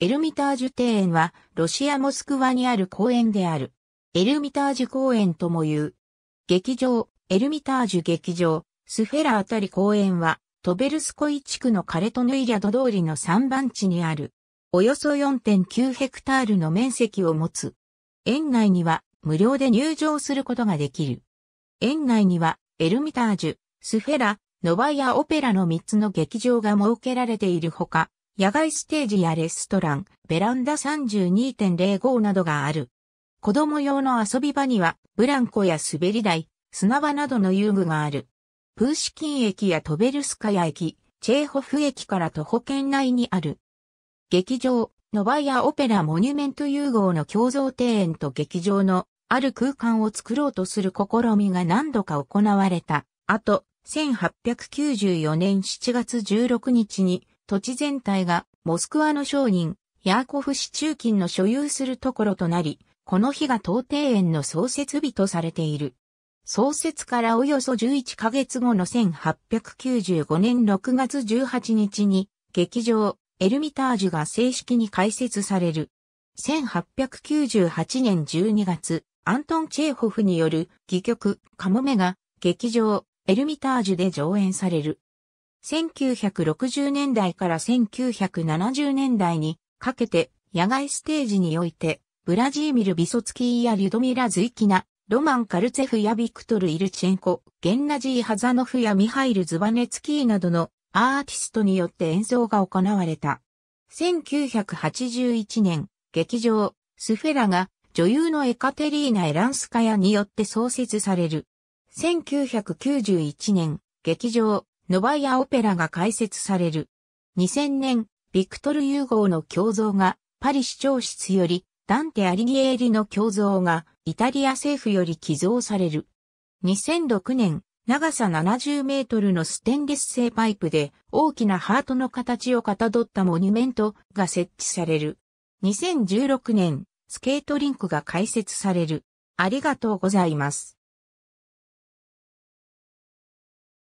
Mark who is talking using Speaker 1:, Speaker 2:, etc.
Speaker 1: エルミタージュ庭園は、ロシア・モスクワにある公園である。エルミタージュ公園とも言う。劇場、エルミタージュ劇場、スフェラあたり公園は、トベルスコイ地区のカレトヌイリャド通りの3番地にある。およそ4.9ヘクタールの面積を持つ。園内には、無料で入場することができる。園内には、エルミタージュ、スフェラ、ノバヤ・オペラの3つの劇場が設けられているほか、野外ステージやレストラン、ベランダ32.05などがある。子供用の遊び場には、ブランコや滑り台、砂場などの遊具がある。プーシキン駅やトベルスカヤ駅、チェーホフ駅から徒歩圏内にある。劇場、ノバイアオペラモニュメント融合の共造庭園と劇場のある空間を作ろうとする試みが何度か行われた。あと、1894年7月16日に土地全体がモスクワの商人、ヤーコフ市中金の所有するところとなり、この日が東庭園の創設日とされている。創設からおよそ11ヶ月後の1895年6月18日に、劇場、エルミタージュが正式に開設される。1898年12月、アントン・チェーホフによる戯曲、カモメが、劇場、エルミタージュで上演される。1960年代から1970年代にかけて野外ステージにおいて、ブラジーミル・ビソツキーやリュドミラ・ズイキナ、ロマン・カルツェフやビクトル・イルチェンコ、ゲンナジー・ハザノフやミハイル・ズバネツキーなどのアーティストによって演奏が行われた。1981年、劇場、スフェラが女優のエカテリーナ・エランスカヤによって創設される。1991年、劇場、ノバイア・オペラが開設される。2000年、ビクトル・ユーゴーの胸像がパリ市長室より、ダンテ・アリギエーリの胸像がイタリア政府より寄贈される。2006年、長さ70メートルのステンレス製パイプで大きなハートの形をかたどったモニュメントが設置される。2016年、スケートリンクが開設される。ありがとうございます。